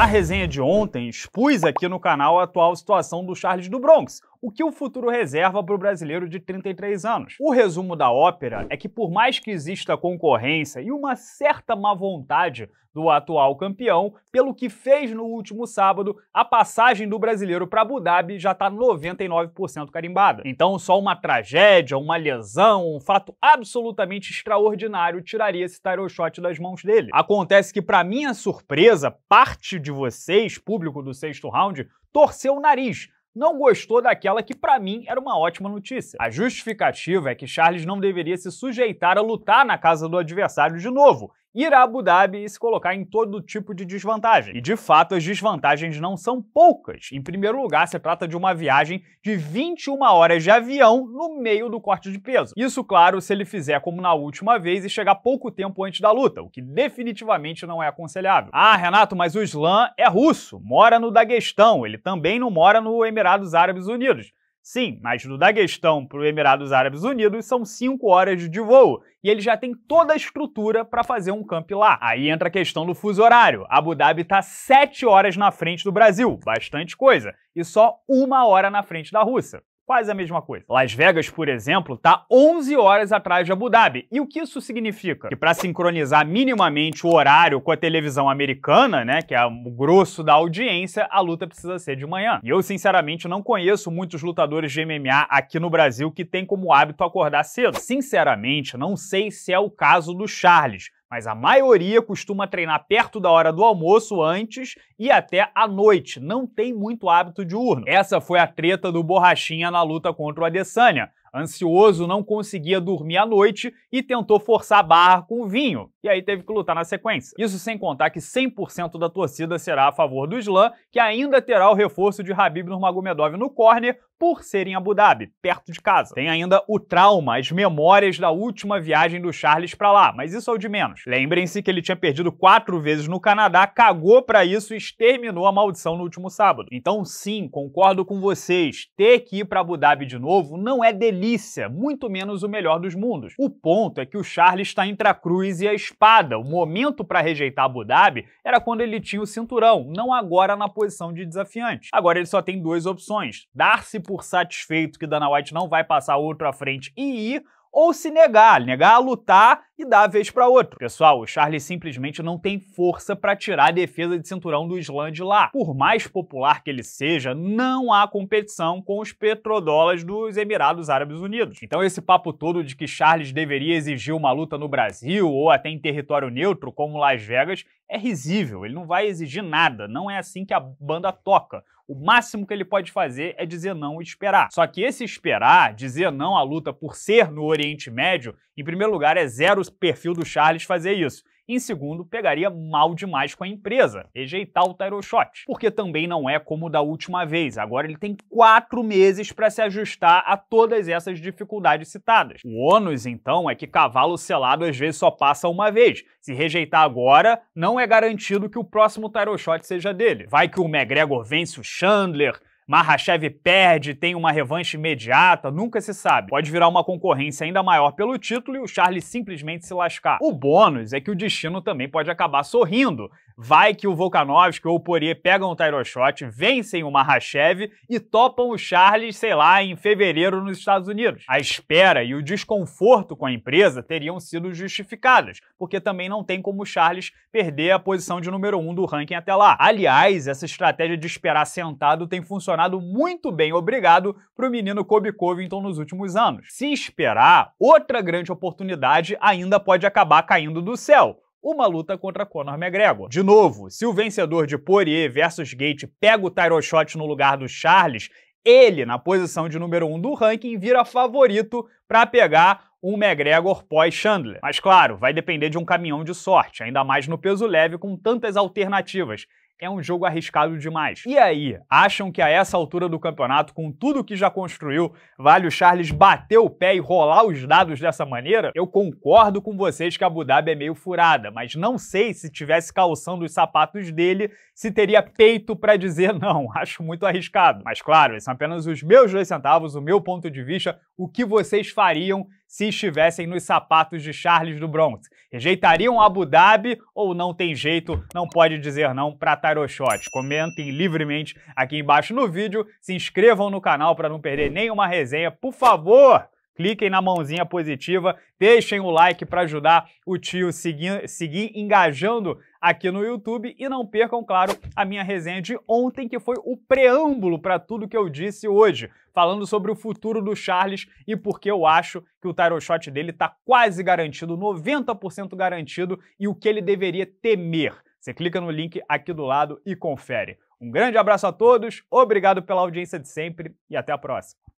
Na resenha de ontem, expus aqui no canal a atual situação do Charles do Bronx, o que o futuro reserva para o brasileiro de 33 anos. O resumo da ópera é que, por mais que exista concorrência e uma certa má vontade do atual campeão, pelo que fez no último sábado, a passagem do brasileiro para Abu Dhabi já está 99% carimbada. Então, só uma tragédia, uma lesão, um fato absolutamente extraordinário tiraria esse title shot das mãos dele. Acontece que, para minha surpresa, parte de vocês, público do sexto round, torceu o nariz não gostou daquela que para mim era uma ótima notícia. A justificativa é que Charles não deveria se sujeitar a lutar na casa do adversário de novo, ir a Abu Dhabi e se colocar em todo tipo de desvantagem. E de fato, as desvantagens não são poucas. Em primeiro lugar, se trata de uma viagem de 21 horas de avião no meio do corte de peso. Isso, claro, se ele fizer como na última vez e chegar pouco tempo antes da luta, o que definitivamente não é aconselhável. Ah, Renato, mas o Islã é russo, mora no Daguestão, ele também não mora no Emirados Árabes Unidos. Sim, mas do Daguestão para os Emirados Árabes Unidos são 5 horas de voo e ele já tem toda a estrutura para fazer um camp lá. Aí entra a questão do fuso horário. Abu Dhabi está 7 horas na frente do Brasil, bastante coisa, e só uma hora na frente da Rússia quase a mesma coisa. Las Vegas, por exemplo, está 11 horas atrás de Abu Dhabi. E o que isso significa? Que para sincronizar minimamente o horário com a televisão americana, né, que é o grosso da audiência, a luta precisa ser de manhã. E eu, sinceramente, não conheço muitos lutadores de MMA aqui no Brasil que têm como hábito acordar cedo. Sinceramente, não sei se é o caso do Charles, mas a maioria costuma treinar perto da hora do almoço antes e até à noite, não tem muito hábito diurno. Essa foi a treta do Borrachinha na luta contra o Adesanya. Ansioso, não conseguia dormir à noite e tentou forçar a barra com vinho e aí teve que lutar na sequência. Isso sem contar que 100% da torcida será a favor do Islã, que ainda terá o reforço de Habib Nurmagomedov no corner por ser em Abu Dhabi, perto de casa. Tem ainda o trauma, as memórias da última viagem do Charles para lá, mas isso é o de menos. Lembrem-se que ele tinha perdido quatro vezes no Canadá, cagou para isso e exterminou a maldição no último sábado. Então sim, concordo com vocês, ter que ir para Abu Dhabi de novo não é delícia, muito menos o melhor dos mundos. O ponto é que o Charles está entre a cruz e a espada. O momento para rejeitar Abu Dhabi era quando ele tinha o cinturão, não agora na posição de desafiante. Agora ele só tem duas opções: dar-se por satisfeito que Dana White não vai passar outro à frente e ir ou se negar, negar a lutar e dar a vez para outro. Pessoal, o Charles simplesmente não tem força para tirar a defesa de cinturão do Islã de lá. Por mais popular que ele seja, não há competição com os petrodólares dos Emirados Árabes Unidos. Então esse papo todo de que Charles deveria exigir uma luta no Brasil ou até em território neutro como Las Vegas é risível, ele não vai exigir nada, não é assim que a banda toca o máximo que ele pode fazer é dizer não e esperar. Só que esse esperar, dizer não à luta por ser no Oriente Médio, em primeiro lugar, é zero o perfil do Charles fazer isso. Em segundo, pegaria mal demais com a empresa, rejeitar o Tyro Shot, porque também não é como da última vez. Agora ele tem quatro meses para se ajustar a todas essas dificuldades citadas. O ônus, então, é que cavalo selado às vezes só passa uma vez. Se rejeitar agora, não é garantido que o próximo Tyro Shot seja dele. Vai que o McGregor vence o Chandler, Mahashev perde, tem uma revanche imediata, nunca se sabe. Pode virar uma concorrência ainda maior pelo título e o Charles simplesmente se lascar. O bônus é que o destino também pode acabar sorrindo. Vai que o Volkanovski ou o Poirier pegam o Tyroshot, vencem o Mahashev e topam o Charles, sei lá, em fevereiro nos Estados Unidos. A espera e o desconforto com a empresa teriam sido justificadas, porque também não tem como o Charles perder a posição de número um do ranking até lá. Aliás, essa estratégia de esperar sentado tem funcionado funcionado muito bem, obrigado, para o menino Kobe Covington nos últimos anos. Se esperar, outra grande oportunidade ainda pode acabar caindo do céu uma luta contra Conor McGregor. De novo, se o vencedor de Poirier versus Gate pega o title shot no lugar do Charles, ele, na posição de número 1 um do ranking, vira favorito para pegar um McGregor pós-Chandler. Mas claro, vai depender de um caminhão de sorte, ainda mais no peso leve com tantas alternativas é um jogo arriscado demais. E aí, acham que a essa altura do campeonato, com tudo que já construiu, vale o Charles bater o pé e rolar os dados dessa maneira? Eu concordo com vocês que a Abu Dhabi é meio furada, mas não sei se tivesse calçando os sapatos dele, se teria peito para dizer não, acho muito arriscado. Mas claro, esses são apenas os meus dois centavos, o meu ponto de vista, o que vocês fariam se estivessem nos sapatos de Charles do Bronx? Rejeitariam Abu Dhabi ou não tem jeito, não pode dizer não para Tarot Comentem livremente aqui embaixo no vídeo, se inscrevam no canal para não perder nenhuma resenha, por favor! cliquem na mãozinha positiva, deixem o like para ajudar o tio seguir, seguir engajando aqui no YouTube e não percam, claro, a minha resenha de ontem, que foi o preâmbulo para tudo que eu disse hoje, falando sobre o futuro do Charles e porque eu acho que o title shot dele está quase garantido, 90% garantido, e o que ele deveria temer. Você clica no link aqui do lado e confere. Um grande abraço a todos, obrigado pela audiência de sempre e até a próxima.